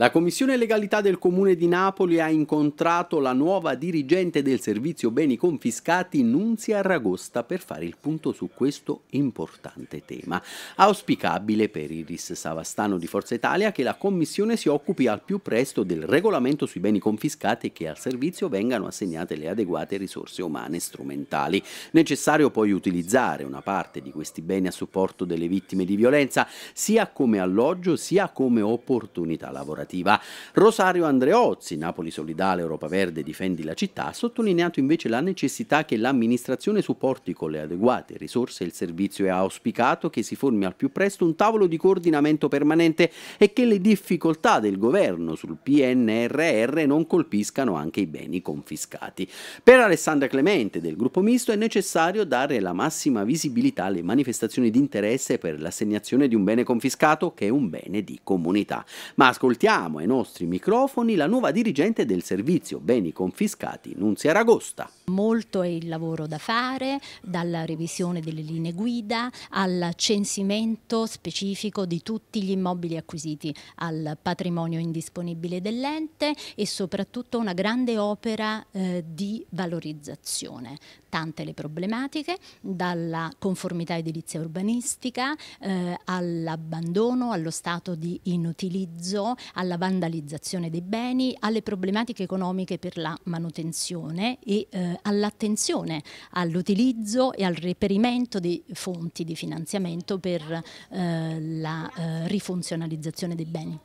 La Commissione Legalità del Comune di Napoli ha incontrato la nuova dirigente del servizio beni confiscati, Nunzia Ragosta, per fare il punto su questo importante tema. Auspicabile per Iris Savastano di Forza Italia che la Commissione si occupi al più presto del regolamento sui beni confiscati e che al servizio vengano assegnate le adeguate risorse umane e strumentali. Necessario poi utilizzare una parte di questi beni a supporto delle vittime di violenza, sia come alloggio sia come opportunità lavorativa alternativa. Rosario Andreozzi, Napoli Solidale, Europa Verde, Difendi la città, ha sottolineato invece la necessità che l'amministrazione supporti con le adeguate risorse il servizio e ha auspicato che si formi al più presto un tavolo di coordinamento permanente e che le difficoltà del governo sul PNRR non colpiscano anche i beni confiscati. Per Alessandra Clemente del gruppo misto è necessario dare la massima visibilità alle manifestazioni di interesse per l'assegnazione di un bene confiscato che è un bene di comunità. Ma ascoltiamo Presentiamo ai nostri microfoni la nuova dirigente del servizio Beni Confiscati, Nunzia Ragosta. Molto è il lavoro da fare, dalla revisione delle linee guida al censimento specifico di tutti gli immobili acquisiti al patrimonio indisponibile dell'ente e soprattutto una grande opera eh, di valorizzazione. Tante le problematiche, dalla conformità edilizia urbanistica eh, all'abbandono, allo stato di inutilizzo, alla alla vandalizzazione dei beni, alle problematiche economiche per la manutenzione e eh, all'attenzione all'utilizzo e al reperimento di fonti di finanziamento per eh, la eh, rifunzionalizzazione dei beni.